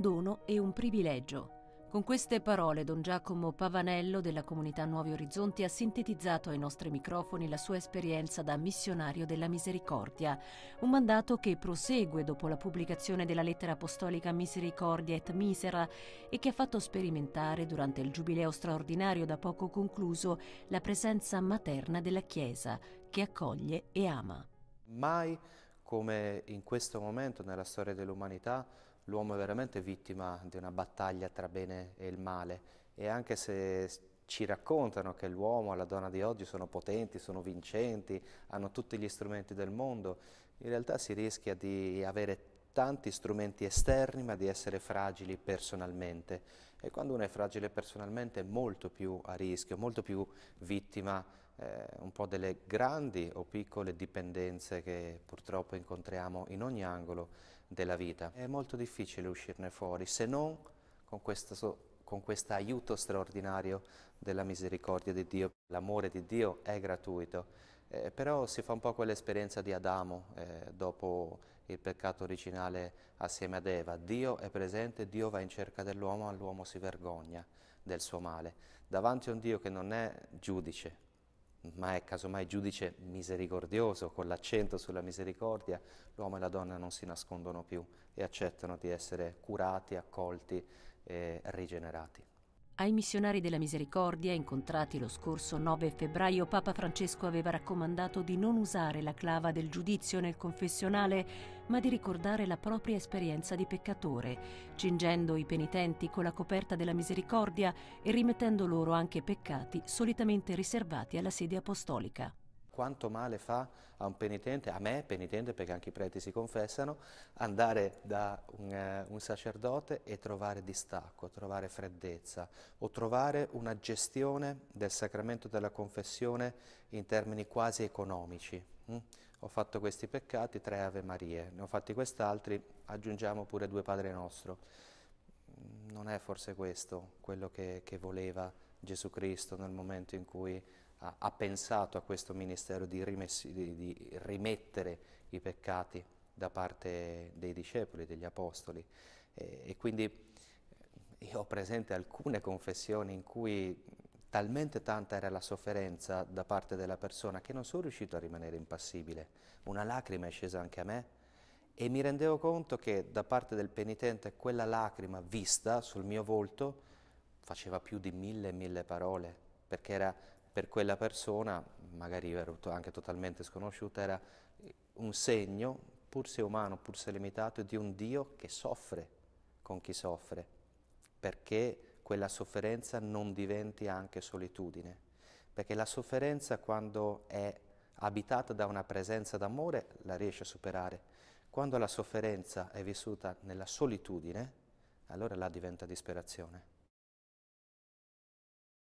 dono e un privilegio. Con queste parole Don Giacomo Pavanello della comunità Nuovi Orizzonti ha sintetizzato ai nostri microfoni la sua esperienza da missionario della misericordia, un mandato che prosegue dopo la pubblicazione della lettera apostolica Misericordia et Misera e che ha fatto sperimentare durante il giubileo straordinario da poco concluso la presenza materna della Chiesa che accoglie e ama. Mai come in questo momento nella storia dell'umanità l'uomo è veramente vittima di una battaglia tra bene e il male e anche se ci raccontano che l'uomo e la donna di oggi sono potenti, sono vincenti, hanno tutti gli strumenti del mondo, in realtà si rischia di avere tanti strumenti esterni ma di essere fragili personalmente e quando uno è fragile personalmente è molto più a rischio, molto più vittima eh, un po' delle grandi o piccole dipendenze che purtroppo incontriamo in ogni angolo della vita. È molto difficile uscirne fuori se non con questo con questo aiuto straordinario della misericordia di Dio. L'amore di Dio è gratuito, eh, però si fa un po' quell'esperienza di Adamo eh, dopo il peccato originale assieme ad Eva. Dio è presente, Dio va in cerca dell'uomo, ma l'uomo si vergogna del suo male. Davanti a un Dio che non è giudice, ma è casomai giudice misericordioso, con l'accento sulla misericordia, l'uomo e la donna non si nascondono più e accettano di essere curati, accolti e rigenerati. Ai missionari della misericordia, incontrati lo scorso 9 febbraio, Papa Francesco aveva raccomandato di non usare la clava del giudizio nel confessionale, ma di ricordare la propria esperienza di peccatore, cingendo i penitenti con la coperta della misericordia e rimettendo loro anche peccati solitamente riservati alla sede apostolica quanto male fa a un penitente, a me penitente perché anche i preti si confessano, andare da un, eh, un sacerdote e trovare distacco, trovare freddezza o trovare una gestione del sacramento della confessione in termini quasi economici. Mm? Ho fatto questi peccati, tre Ave Marie, ne ho fatti quest'altri, aggiungiamo pure due Padre Nostro. Mm, non è forse questo quello che, che voleva Gesù Cristo nel momento in cui ha, ha pensato a questo ministero di, rimessi, di, di rimettere i peccati da parte dei discepoli, degli apostoli. E, e quindi eh, io ho presente alcune confessioni in cui talmente tanta era la sofferenza da parte della persona che non sono riuscito a rimanere impassibile. Una lacrima è scesa anche a me e mi rendevo conto che da parte del penitente quella lacrima vista sul mio volto faceva più di mille, e mille parole, perché era per quella persona, magari anche totalmente sconosciuta, era un segno, pur se umano, pur se limitato, di un Dio che soffre con chi soffre, perché quella sofferenza non diventi anche solitudine, perché la sofferenza quando è abitata da una presenza d'amore la riesce a superare, quando la sofferenza è vissuta nella solitudine, allora la diventa disperazione.